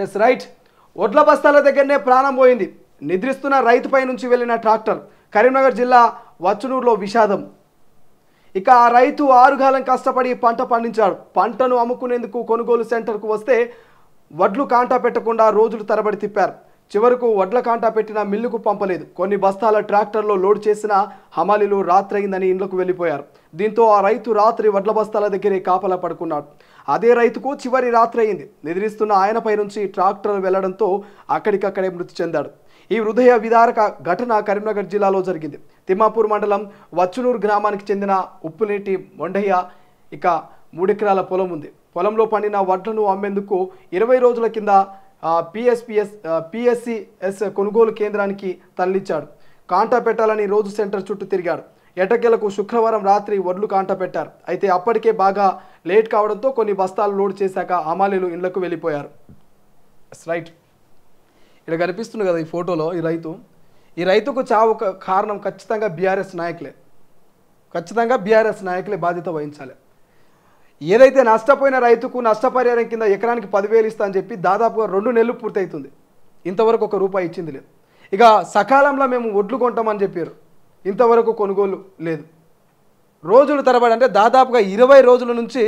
yes right ఒడ్ల బస్తాల దగ్గరనే ప్రాణం పోయింది నిద్రిస్తున్న రైతుపై నుంచి వెళ్ళిన ట్రాక్టర్ కరీంనగర్ జిల్లా వచ్చునూరులో విషాదం ఇక ఆ రైతు ఆరుగాలం కష్టపడి పంట పండించాడు పంటను అమ్ముకునేందుకు కొనుగోలు సెంటర్కు వస్తే వడ్లు కాంటా పెట్టకుండా రోజులు తరబడి తిప్పారు చివరకు వడ్ల కాంటా పెట్టిన మిల్లుకు పంపలేదు కొన్ని బస్తాల ట్రాక్టర్లో లోడ్ చేసిన హమాలీలు రాత్రయిందని ఇండ్లకు వెళ్ళిపోయారు దీంతో ఆ రైతు రాత్రి వడ్ల బస్తాల దగ్గరే కాపలా పడుకున్నాడు అదే రైతుకు చివరి రాత్రి అయింది నిద్రిస్తున్న ఆయనపై నుంచి ట్రాక్టర్ వెళ్లడంతో అక్కడికక్కడే మృతి చెందాడు ఈ హృదయ విదారక ఘటన కరీంనగర్ జిల్లాలో జరిగింది తిమ్మాపూర్ మండలం వచ్చునూరు గ్రామానికి చెందిన ఉప్పునీటి మొండయ్య ఇక మూడెకరాల పొలం ఉంది పొలంలో పండిన వడ్లను అమ్మేందుకు ఇరవై రోజుల కింద పిఎస్పిఎస్ పిఎస్సిఎస్ కొనుగోలు కేంద్రానికి తరలించాడు కాంటా పెట్టాలని రోజు సెంటర్ చుట్టూ తిరిగాడు ఎటకెలకు శుక్రవారం రాత్రి వడ్లు కాంటా పెట్టారు అయితే అప్పటికే బాగా లేట్ కావడంతో కొన్ని బస్తాలు లోడ్ చేశాక అమాలీలు ఇళ్లకు వెళ్ళిపోయారు రైట్ ఇక్కడ కనిపిస్తుంది కదా ఈ ఫోటోలో ఈ రైతు ఈ రైతుకు చావు కారణం ఖచ్చితంగా బీఆర్ఎస్ నాయకులే ఖచ్చితంగా బీఆర్ఎస్ నాయకులే బాధ్యత వహించాలి ఏదైతే నష్టపోయిన రైతుకు నష్టపరిహారం కింద ఎకరానికి పదివేలు ఇస్తా అని చెప్పి దాదాపుగా రెండు నెలలు పూర్తయితుంది ఇంతవరకు ఒక రూపాయి ఇచ్చింది లేదు ఇక సకాలంలో మేము ఒడ్లు కొంటామని చెప్పారు ఇంతవరకు కొనుగోలు లేదు రోజులు తరబడి అంటే దాదాపుగా ఇరవై రోజుల నుంచి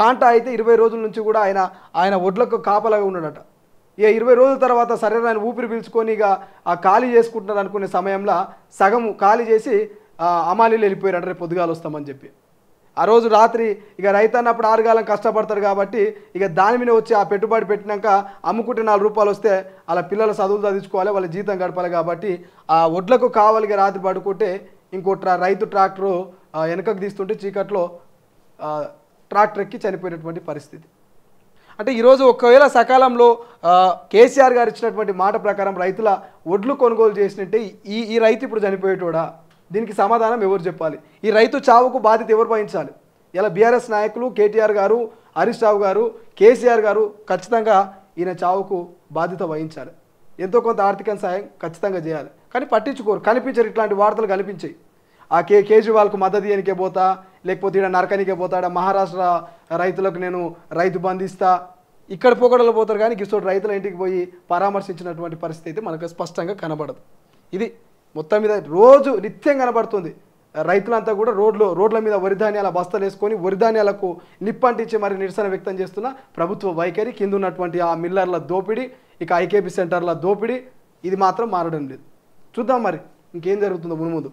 కాంటా అయితే ఇరవై రోజుల నుంచి కూడా ఆయన ఆయన ఒడ్లకు కాపలాగా ఉన్నాడట ఇక ఇరవై రోజుల తర్వాత సరైన ఆయన ఊపిరి పీల్చుకొని ఇక ఆ ఖాళీ చేసుకుంటున్నారు అనుకునే సమయంలో సగం ఖాళీ చేసి అమాలీలు వెళ్ళిపోయారు అంటే పొద్దుగాలు వస్తామని చెప్పి ఆ రోజు రాత్రి ఇక రైతు అన్నప్పుడు ఆరుగాలం కష్టపడతారు కాబట్టి ఇక దాని మీద వచ్చి ఆ పెట్టుబడి పెట్టినాక అమ్ముకుంటే నాలుగు రూపాయలు వస్తే అలా పిల్లల చదువులు చదివించుకోవాలి వాళ్ళ జీతం గడపాలి కాబట్టి ఆ వడ్లకు కావాలిగా రాత్రి పడుకుంటే ఇంకో ట్రా రైతు ట్రాక్టరు వెనకకు తీస్తుంటే చీకట్లో ట్రాక్టర్ ఎక్కి చనిపోయినటువంటి పరిస్థితి అంటే ఈరోజు ఒకవేళ సకాలంలో కేసీఆర్ గారు ఇచ్చినటువంటి మాట ప్రకారం రైతుల ఒడ్లు కొనుగోలు చేసినట్టే ఈ ఈ రైతు ఇప్పుడు చనిపోయేటోడా దీనికి సమాధానం ఎవరు చెప్పాలి ఈ రైతు చావుకు బాధ్యత ఎవరు వహించాలి ఇలా బీఆర్ఎస్ నాయకులు కేటీఆర్ గారు హరీష్ రావు గారు కేసీఆర్ గారు ఖచ్చితంగా ఈయన చావుకు బాధ్యత వహించాలి ఎంతో కొంత ఆర్థిక సాయం ఖచ్చితంగా చేయాలి కానీ పట్టించుకోరు కనిపించరు ఇట్లాంటి వార్తలు కనిపించాయి ఆ కే కేజ్రీవాల్కు మద్దతు ఇయనికే పోతా లేకపోతే ఈడ నరకనికే పోతాడా మహారాష్ట్ర రైతులకు నేను రైతు బంధిస్తా ఇక్కడ పోకడలు పోతారు కానీ గిసోడు రైతుల ఇంటికి పోయి పరామర్శించినటువంటి పరిస్థితి అయితే మనకు స్పష్టంగా కనబడదు ఇది మొత్తం మీద రోజు నిత్యం కనబడుతుంది రైతులంతా కూడా రోడ్లు రోడ్ల మీద వరి ధాన్యాల బస్తాలు వేసుకొని వరిధాన్యాలకు నిప్పంటించి మరి నిరసన వ్యక్తం చేస్తున్న ప్రభుత్వ వైఖరి కింద ఉన్నటువంటి ఆ మిల్లర్ల దోపిడీ ఇక ఐకేపీ సెంటర్ల దోపిడీ ఇది మాత్రం మారడం లేదు చూద్దాం మరి ఇంకేం జరుగుతుందో మునుముందు